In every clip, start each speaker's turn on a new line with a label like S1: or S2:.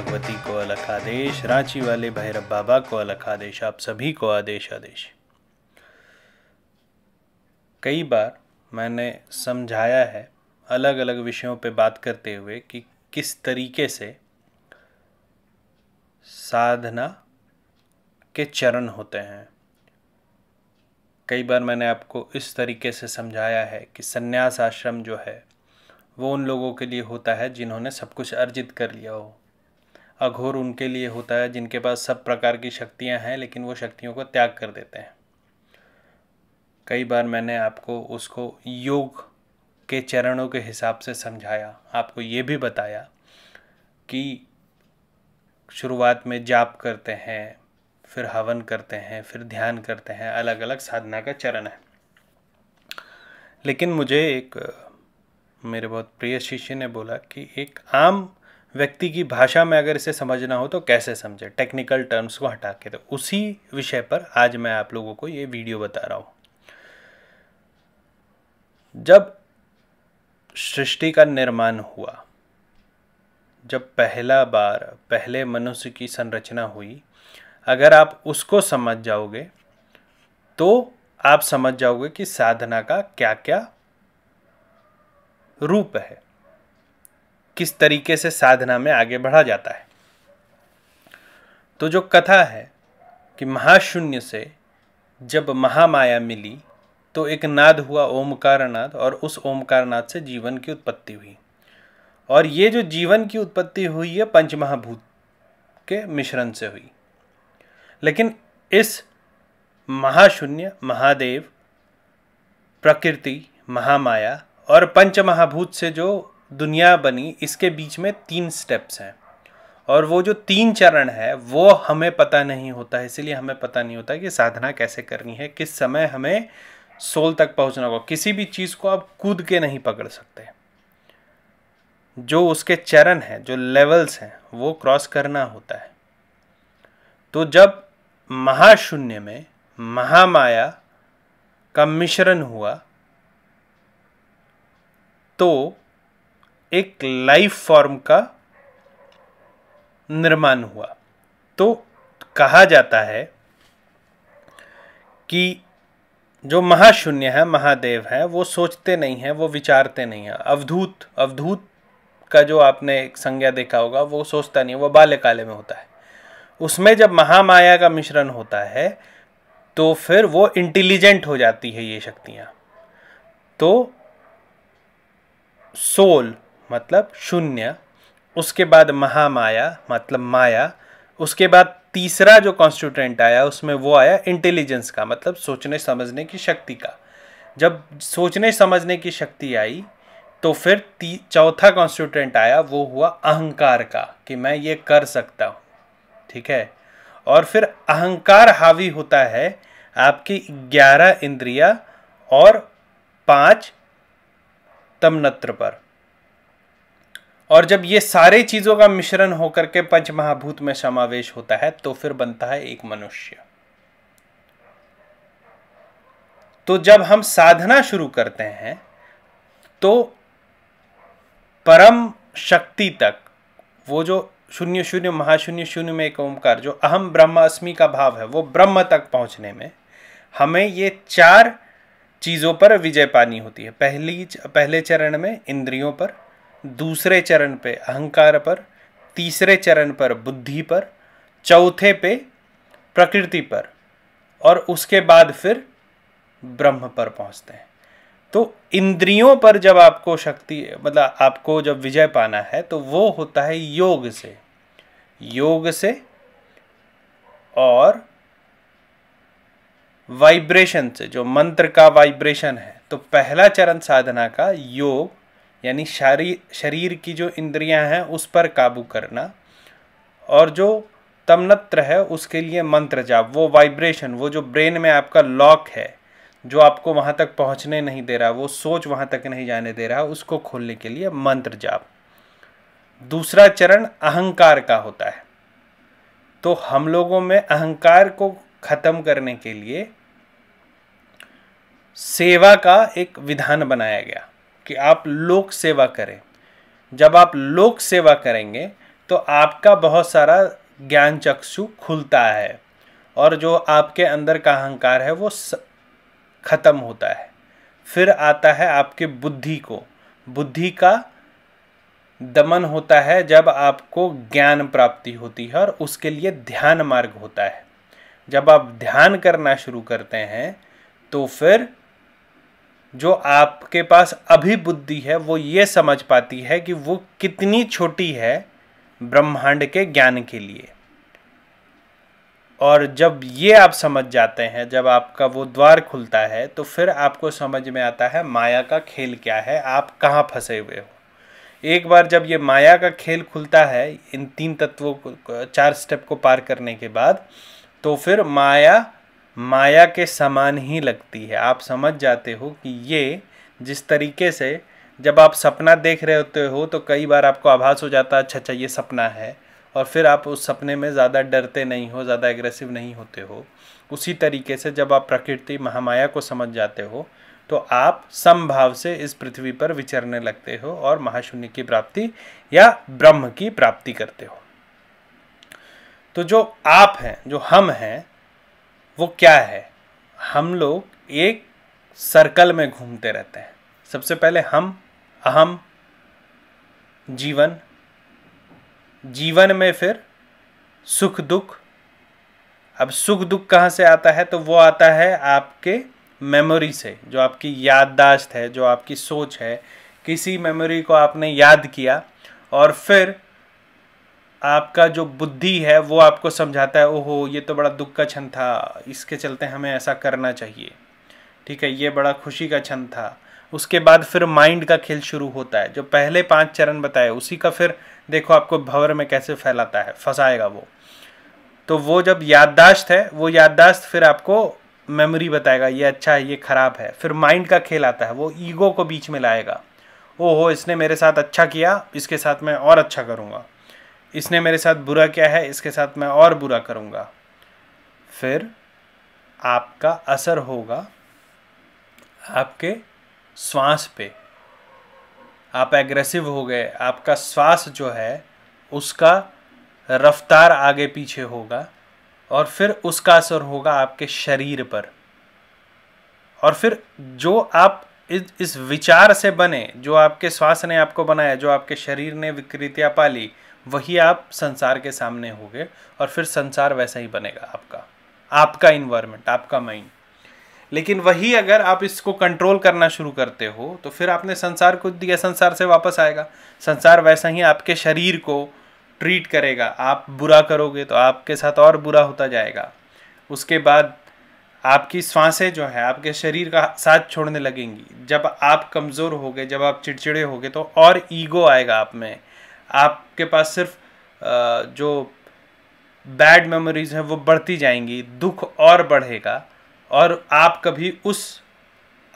S1: भगवती को अलग आदेश रांची वाले भैरव बाबा को अलग आदेश आप सभी को आदेश आदेश कई बार मैंने समझाया है अलग अलग विषयों पे बात करते हुए कि किस तरीके से साधना के चरण होते हैं कई बार मैंने आपको इस तरीके से समझाया है कि संन्यास आश्रम जो है वो उन लोगों के लिए होता है जिन्होंने सब कुछ अर्जित कर लिया हो अघोर उनके लिए होता है जिनके पास सब प्रकार की शक्तियाँ हैं लेकिन वो शक्तियों को त्याग कर देते हैं कई बार मैंने आपको उसको योग के चरणों के हिसाब से समझाया आपको ये भी बताया कि शुरुआत में जाप करते हैं फिर हवन करते हैं फिर ध्यान करते हैं अलग अलग साधना का चरण है लेकिन मुझे एक मेरे बहुत प्रिय शिष्य ने बोला कि एक आम व्यक्ति की भाषा में अगर इसे समझना हो तो कैसे समझे टेक्निकल टर्म्स को हटा के तो उसी विषय पर आज मैं आप लोगों को ये वीडियो बता रहा हूँ जब सृष्टि का निर्माण हुआ जब पहला बार पहले मनुष्य की संरचना हुई अगर आप उसको समझ जाओगे तो आप समझ जाओगे कि साधना का क्या क्या रूप है किस तरीके से साधना में आगे बढ़ा जाता है तो जो कथा है कि महाशून्य से जब महामाया मिली तो एक नाद हुआ ओमकार नाद और उस ओमकार नाद से जीवन की उत्पत्ति हुई और ये जो जीवन की उत्पत्ति हुई है पंचमहाभूत के मिश्रण से हुई लेकिन इस महाशून्य महादेव प्रकृति महामाया और पंचमहाभूत से जो दुनिया बनी इसके बीच में तीन स्टेप्स हैं और वो जो तीन चरण है वो हमें पता नहीं होता है इसीलिए हमें पता नहीं होता कि साधना कैसे करनी है किस समय हमें सोल तक पहुंचना होगा किसी भी चीज़ को आप कूद के नहीं पकड़ सकते जो उसके चरण हैं जो लेवल्स हैं वो क्रॉस करना होता है तो जब महाशून्य में महामाया का मिश्रण हुआ तो एक लाइफ फॉर्म का निर्माण हुआ तो कहा जाता है कि जो महाशून्य है महादेव है वो सोचते नहीं हैं वो विचारते नहीं हैं अवधूत अवधूत का जो आपने एक संज्ञा देखा होगा वो सोचता नहीं है वो बाल्यकाले में होता है उसमें जब महामाया का मिश्रण होता है तो फिर वो इंटेलिजेंट हो जाती है ये शक्तियाँ तो सोल मतलब शून्य उसके बाद महामाया मतलब माया उसके बाद तीसरा जो कॉन्स्टिट्यूटेंट आया उसमें वो आया इंटेलिजेंस का मतलब सोचने समझने की शक्ति का जब सोचने समझने की शक्ति आई तो फिर चौथा कॉन्स्टिट्यूटेंट आया वो हुआ अहंकार का कि मैं ये कर सकता हूँ ठीक है और फिर अहंकार हावी होता है आपकी ग्यारह इंद्रिया और पांच तमनत्र पर और जब ये सारे चीज़ों का मिश्रण होकर के पंच महाभूत में समावेश होता है तो फिर बनता है एक मनुष्य तो जब हम साधना शुरू करते हैं तो परम शक्ति तक वो जो शून्य शून्य महाशून्य शून्य में एक ओंकार जो अहम ब्रह्म अस्मि का भाव है वो ब्रह्म तक पहुंचने में हमें ये चार चीज़ों पर विजय पानी होती है पहली पहले चरण में इंद्रियों पर दूसरे चरण पे अहंकार पर तीसरे चरण पर बुद्धि पर चौथे पे प्रकृति पर और उसके बाद फिर ब्रह्म पर पहुंचते हैं तो इंद्रियों पर जब आपको शक्ति मतलब आपको जब विजय पाना है तो वो होता है योग से योग से और वाइब्रेशन से जो मंत्र का वाइब्रेशन है तो पहला चरण साधना का योग यानी शरीर शरीर की जो इंद्रियां हैं उस पर काबू करना और जो तमनत्र है उसके लिए मंत्र जाप वो वाइब्रेशन वो जो ब्रेन में आपका लॉक है जो आपको वहाँ तक पहुँचने नहीं दे रहा वो सोच वहाँ तक नहीं जाने दे रहा उसको खोलने के लिए मंत्र जाप दूसरा चरण अहंकार का होता है तो हम लोगों में अहंकार को ख़त्म करने के लिए सेवा का एक विधान बनाया गया कि आप लोक सेवा करें जब आप लोक सेवा करेंगे तो आपका बहुत सारा ज्ञान चक्षु खुलता है और जो आपके अंदर का अहंकार है वो ख़त्म होता है फिर आता है आपके बुद्धि को बुद्धि का दमन होता है जब आपको ज्ञान प्राप्ति होती है और उसके लिए ध्यान मार्ग होता है जब आप ध्यान करना शुरू करते हैं तो फिर जो आपके पास अभी बुद्धि है वो ये समझ पाती है कि वो कितनी छोटी है ब्रह्मांड के ज्ञान के लिए और जब ये आप समझ जाते हैं जब आपका वो द्वार खुलता है तो फिर आपको समझ में आता है माया का खेल क्या है आप कहाँ फंसे हुए हो एक बार जब ये माया का खेल खुलता है इन तीन तत्वों को चार स्टेप को पार करने के बाद तो फिर माया माया के समान ही लगती है आप समझ जाते हो कि ये जिस तरीके से जब आप सपना देख रहे होते हो तो कई बार आपको आभास हो जाता है अच्छा अच्छा ये सपना है और फिर आप उस सपने में ज़्यादा डरते नहीं हो ज़्यादा एग्रेसिव नहीं होते हो उसी तरीके से जब आप प्रकृति महामाया को समझ जाते हो तो आप समभाव से इस पृथ्वी पर विचरने लगते हो और महाशून्य की प्राप्ति या ब्रह्म की प्राप्ति करते हो तो जो आप हैं जो हम हैं वो क्या है हम लोग एक सर्कल में घूमते रहते हैं सबसे पहले हम अहम जीवन जीवन में फिर सुख दुख अब सुख दुख कहाँ से आता है तो वो आता है आपके मेमोरी से जो आपकी याददाश्त है जो आपकी सोच है किसी मेमोरी को आपने याद किया और फिर आपका जो बुद्धि है वो आपको समझाता है ओहो ये तो बड़ा दुख का क्षण था इसके चलते हमें ऐसा करना चाहिए ठीक है ये बड़ा खुशी का क्षण था उसके बाद फिर माइंड का खेल शुरू होता है जो पहले पांच चरण बताए उसी का फिर देखो आपको भंवर में कैसे फैलाता है फंसाएगा वो तो वो जब याददाश्त है वो याददाश्त फिर आपको मेमोरी बताएगा ये अच्छा है ये ख़राब है फिर माइंड का खेल आता है वो ईगो को बीच में लाएगा ओहो इसने मेरे साथ अच्छा किया इसके साथ मैं और अच्छा करूँगा इसने मेरे साथ बुरा किया है इसके साथ मैं और बुरा करूँगा फिर आपका असर होगा आपके श्वास पे आप एग्रेसिव हो गए आपका श्वास जो है उसका रफ्तार आगे पीछे होगा और फिर उसका असर होगा आपके शरीर पर और फिर जो आप इस इस विचार से बने जो आपके श्वास ने आपको बनाया जो आपके शरीर ने विकृतियाँ पाली वही आप संसार के सामने होंगे और फिर संसार वैसा ही बनेगा आपका आपका इन्वायरमेंट आपका माइंड लेकिन वही अगर आप इसको कंट्रोल करना शुरू करते हो तो फिर आपने संसार को दिया संसार से वापस आएगा संसार वैसा ही आपके शरीर को ट्रीट करेगा आप बुरा करोगे तो आपके साथ और बुरा होता जाएगा उसके बाद आपकी सांसें जो है आपके शरीर का साथ छोड़ने लगेंगी जब आप कमज़ोर होगे जब आप चिड़चिड़े होगे तो और ईगो आएगा आप में आप आपके पास सिर्फ जो बैड मेमोरीज हैं वो बढ़ती जाएंगी दुख और बढ़ेगा और आप कभी उस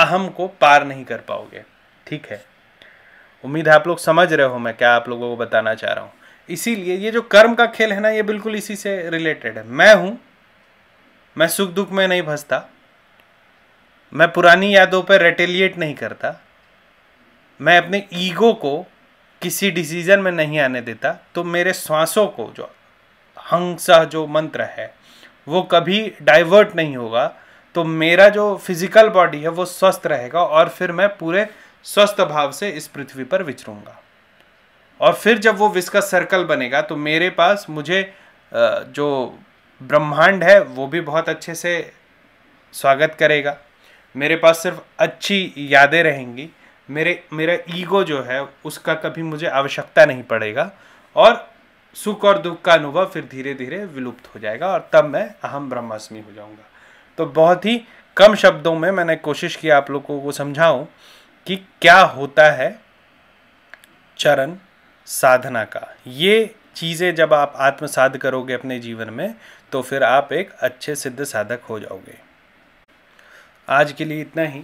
S1: अहम को पार नहीं कर पाओगे ठीक है उम्मीद है आप लोग समझ रहे हो मैं क्या आप लोगों को बताना चाह रहा हूँ इसीलिए ये जो कर्म का खेल है ना ये बिल्कुल इसी से रिलेटेड है मैं हूँ मैं सुख दुख में नहीं फंसता मैं पुरानी यादों पर रेटेलिएट नहीं करता मैं अपने ईगो को किसी डिसीजन में नहीं आने देता तो मेरे श्वासों को जो हंसा जो मंत्र है वो कभी डाइवर्ट नहीं होगा तो मेरा जो फिजिकल बॉडी है वो स्वस्थ रहेगा और फिर मैं पूरे स्वस्थ भाव से इस पृथ्वी पर विचरूंगा और फिर जब वो विस्का सर्कल बनेगा तो मेरे पास मुझे जो ब्रह्मांड है वो भी बहुत अच्छे से स्वागत करेगा मेरे पास सिर्फ अच्छी यादें रहेंगी मेरे मेरा ईगो जो है उसका कभी मुझे आवश्यकता नहीं पड़ेगा और सुख और दुख का अनुभव फिर धीरे धीरे विलुप्त हो जाएगा और तब मैं अहम ब्रह्मास्मी हो जाऊंगा तो बहुत ही कम शब्दों में मैंने कोशिश की आप लोगों को समझाऊं कि क्या होता है चरण साधना का ये चीज़ें जब आप आत्मसाध करोगे अपने जीवन में तो फिर आप एक अच्छे सिद्ध साधक हो जाओगे आज के लिए इतना ही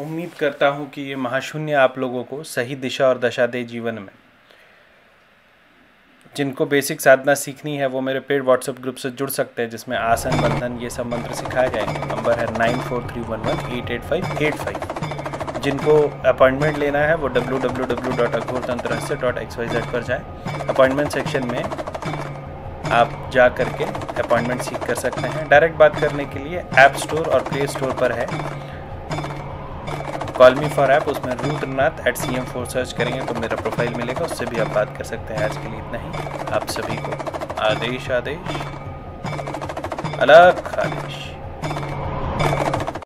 S1: उम्मीद करता हूँ कि ये महाशून्य आप लोगों को सही दिशा और दशा दे जीवन में जिनको बेसिक साधना सीखनी है वो मेरे पेड व्हाट्सएप ग्रुप से जुड़ सकते हैं जिसमें आसन बंधन ये सब मंत्र सिखाए जाएंगे नंबर है nine four three one one eight eight five eight five जिनको अपॉइंटमेंट लेना है वो W W W dot Aghor Tantra dot x Y Z पर जाएँ अपॉइंटमेंट सेक्शन में आप जा करके अपॉइंटमेंट सीख कर सकते हैं डायरेक्ट बात करने के लिए ऐप स्टोर और प्ले स्टोर पर है कॉल मी फॉर ऐप उसमें Rudranath at C M four search करेंगे तो मेरा प्रोफाइल मिलेगा उससे भी आप बात कर सकते हैं आज के लिए इतना ही आप सभी को आदेश आदेश अलग आदेश